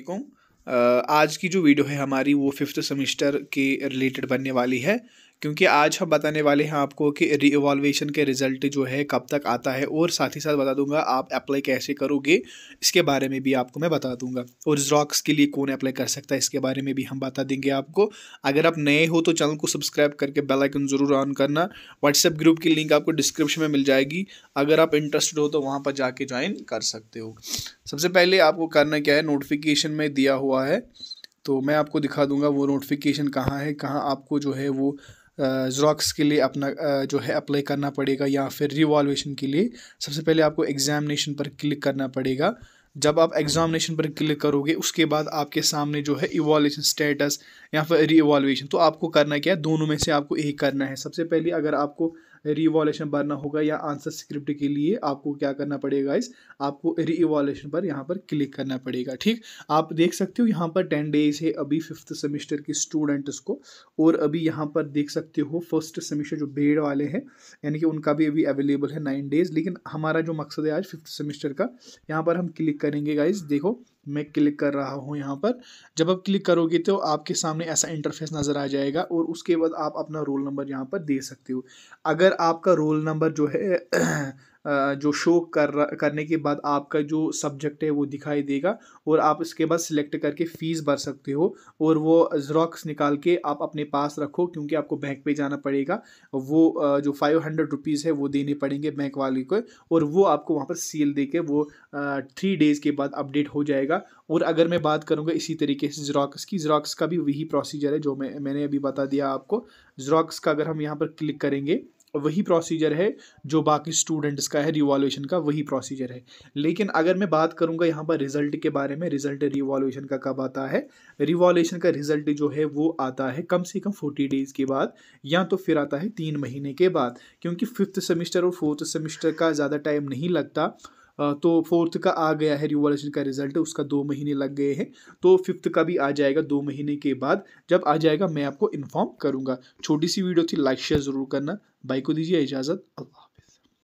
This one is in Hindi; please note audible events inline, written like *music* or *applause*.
आज की जो वीडियो है हमारी वो फिफ्थ सेमेस्टर के रिलेटेड बनने वाली है क्योंकि आज हम बताने वाले हैं आपको कि रिवॉल्वेशन के रिज़ल्ट जो है कब तक आता है और साथ ही साथ बता दूंगा आप अप्लाई कैसे करोगे इसके बारे में भी आपको मैं बता दूंगा और जॉक्स के लिए कौन अप्लाई कर सकता है इसके बारे में भी हम बता देंगे आपको अगर आप नए हो तो चैनल को सब्सक्राइब करके बेलाइकन ज़रूर ऑन करना व्हाट्सएप ग्रुप की लिंक आपको डिस्क्रिप्शन में मिल जाएगी अगर आप इंटरेस्टेड हो तो वहाँ पर जाके ज्वाइन कर सकते हो सबसे पहले आपको करना क्या है नोटिफिकेशन में दिया हुआ है तो मैं आपको दिखा दूंगा वो नोटिफिकेशन कहाँ है कहाँ आपको जो है वो ज़्रॉक्स के लिए अपना जो है अप्लाई करना पड़ेगा या फिर रिवॉल्यूशन के लिए सबसे पहले आपको एग्जामिनेशन पर क्लिक करना पड़ेगा जब आप एग्जामिनेशन पर क्लिक करोगे उसके बाद आपके सामने जो है इवॉल्यूशन स्टेटस या फिर री तो आपको करना क्या है दोनों में से आपको एक करना है सबसे पहले अगर आपको रिवॉल्यूशन भरना होगा या आंसर स्क्रिप्ट के लिए आपको क्या करना पड़ेगा इस आपको रिवॉल्यूशन पर यहाँ पर क्लिक करना पड़ेगा ठीक आप देख सकते हो यहाँ पर टेन डेज है अभी फिफ्थ सेमिस्टर के स्टूडेंट्स को और अभी यहाँ पर देख सकते हो फर्स्ट सेमिस्टर जो बेड वाले हैं यानी कि उनका भी अभी अवेलेबल है नाइन डेज लेकिन हमारा जो मकसद है आज फिफ्थ सेमिस्टर का यहाँ पर हम क्लिक करेंगे गाइज देखो मैं क्लिक कर रहा हूँ यहाँ पर जब आप क्लिक करोगे तो आपके सामने ऐसा इंटरफेस नज़र आ जाएगा और उसके बाद आप अपना रोल नंबर यहाँ पर दे सकते हो अगर आपका रोल नंबर जो है *clears throat* जो शो कर करने के बाद आपका जो सब्जेक्ट है वो दिखाई देगा और आप इसके बाद सिलेक्ट करके फ़ीस भर सकते हो और वो जरॉक्स निकाल के आप अपने पास रखो क्योंकि आपको बैंक पे जाना पड़ेगा वो जो फाइव हंड्रेड रुपीज़ है वो देने पड़ेंगे बैंक वाले को और वो आपको वहाँ पर सील दे के वो थ्री डेज़ के बाद अपडेट हो जाएगा और अगर मैं बात करूँगा इसी तरीके से जरॉक्स की जरॉक्स का भी वही प्रोसीजर है जो मैं मैंने अभी बता दिया आपको जरॉक्स का अगर हम यहाँ पर क्लिक करेंगे वही प्रोसीजर है जो बाकी स्टूडेंट्स का है रिवॉल्यूशन का वही प्रोसीजर है लेकिन अगर मैं बात करूंगा यहाँ पर रिजल्ट के बारे में रिजल्ट रिवॉल्यूशन का कब आता है रिवॉल्यूशन का रिजल्ट जो है वो आता है कम से कम फोर्टी डेज के बाद या तो फिर आता है तीन महीने के बाद क्योंकि फिफ्थ सेमिस्टर और फोर्थ सेमिस्टर का ज़्यादा टाइम नहीं लगता तो फोर्थ का आ गया है रिवॉल्यूशन का रिजल्ट उसका दो महीने लग गए हैं तो फिफ्थ का भी आ जाएगा दो महीने के बाद जब आ जाएगा मैं आपको इन्फॉर्म करूँगा छोटी सी वीडियो थी लाइक शेयर ज़रूर करना बाई को दीजिए इजाज़त अल्लाह